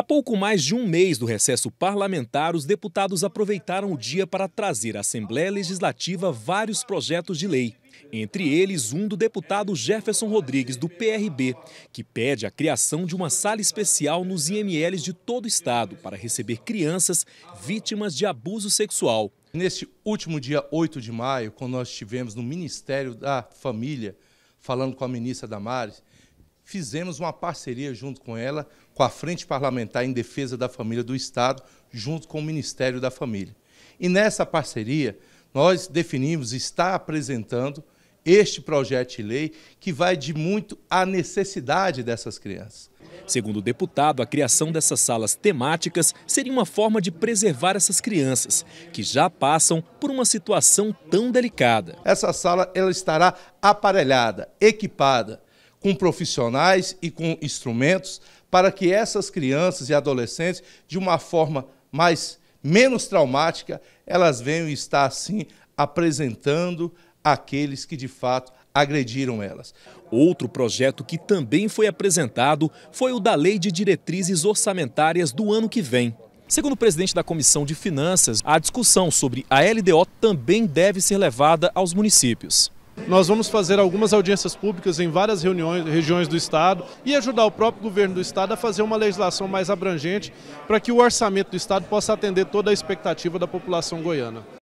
Há pouco mais de um mês do recesso parlamentar, os deputados aproveitaram o dia para trazer à Assembleia Legislativa vários projetos de lei. Entre eles, um do deputado Jefferson Rodrigues, do PRB, que pede a criação de uma sala especial nos IMLs de todo o estado para receber crianças vítimas de abuso sexual. Neste último dia 8 de maio, quando nós estivemos no Ministério da Família, falando com a ministra Damares, fizemos uma parceria junto com ela, com a Frente Parlamentar em Defesa da Família do Estado, junto com o Ministério da Família. E nessa parceria, nós definimos, está apresentando este projeto de lei que vai de muito à necessidade dessas crianças. Segundo o deputado, a criação dessas salas temáticas seria uma forma de preservar essas crianças que já passam por uma situação tão delicada. Essa sala ela estará aparelhada, equipada com profissionais e com instrumentos para que essas crianças e adolescentes, de uma forma mais menos traumática, elas venham estar assim apresentando aqueles que de fato agrediram elas. Outro projeto que também foi apresentado foi o da Lei de Diretrizes Orçamentárias do ano que vem. Segundo o presidente da Comissão de Finanças, a discussão sobre a LDO também deve ser levada aos municípios. Nós vamos fazer algumas audiências públicas em várias reuniões, regiões do Estado e ajudar o próprio governo do Estado a fazer uma legislação mais abrangente para que o orçamento do Estado possa atender toda a expectativa da população goiana.